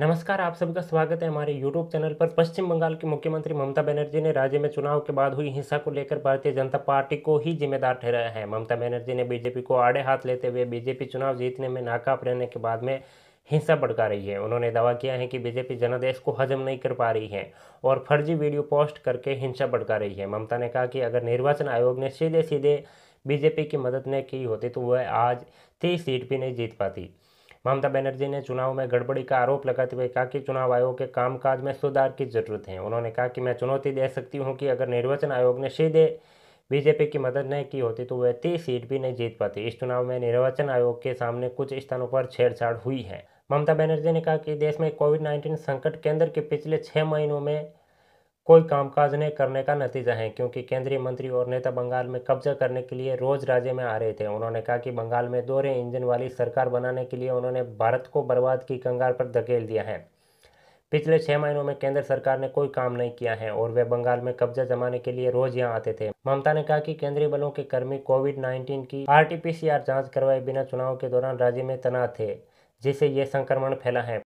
नमस्कार आप सबका स्वागत है हमारे यूट्यूब चैनल पर पश्चिम बंगाल की मुख्यमंत्री ममता बनर्जी ने राज्य में चुनाव के बाद हुई हिंसा को लेकर भारतीय जनता पार्टी को ही जिम्मेदार ठहराया है ममता बनर्जी ने बीजेपी को आड़े हाथ लेते हुए बीजेपी चुनाव जीतने में नाकाम रहने के बाद में हिंसा भड़का रही है उन्होंने दावा किया है कि बीजेपी जनादेश को हजम नहीं कर पा रही है और फर्जी वीडियो पोस्ट करके हिंसा भड़का रही है ममता ने कहा कि अगर निर्वाचन आयोग ने सीधे सीधे बीजेपी की मदद नहीं की होती तो वह आज तीस सीट भी नहीं जीत पाती ममता बनर्जी ने चुनाव में गड़बड़ी का आरोप लगाते हुए कहा कि चुनाव आयोग के कामकाज में सुधार की जरूरत है उन्होंने कहा कि मैं चुनौती दे सकती हूँ कि अगर निर्वाचन आयोग ने सीधे बीजेपी की मदद नहीं की होती तो वह तीस सीट भी नहीं जीत पाती इस चुनाव में निर्वाचन आयोग के सामने कुछ स्थानों पर छेड़छाड़ हुई है ममता बनर्जी ने कहा कि देश में कोविड नाइन्टीन संकट केंद्र के पिछले छः महीनों में कोई कामकाज नहीं करने का नतीजा है क्योंकि केंद्रीय मंत्री और नेता बंगाल में कब्जा करने के लिए रोज राज्य में आ रहे थे उन्होंने कहा कि बंगाल में दोहरे इंजन वाली सरकार बनाने के लिए उन्होंने भारत को बर्बाद की कंगाल पर धकेल दिया है पिछले छह महीनों में केंद्र सरकार ने कोई काम नहीं किया है और वे बंगाल में कब्जा जमाने के लिए रोज यहाँ आते थे ममता ने कहा कि केंद्रीय बलों के कर्मी कोविड नाइन्टीन की आर जांच करवाए बिना चुनाव के दौरान राज्य में तैनात थे जिससे ये संक्रमण फैला है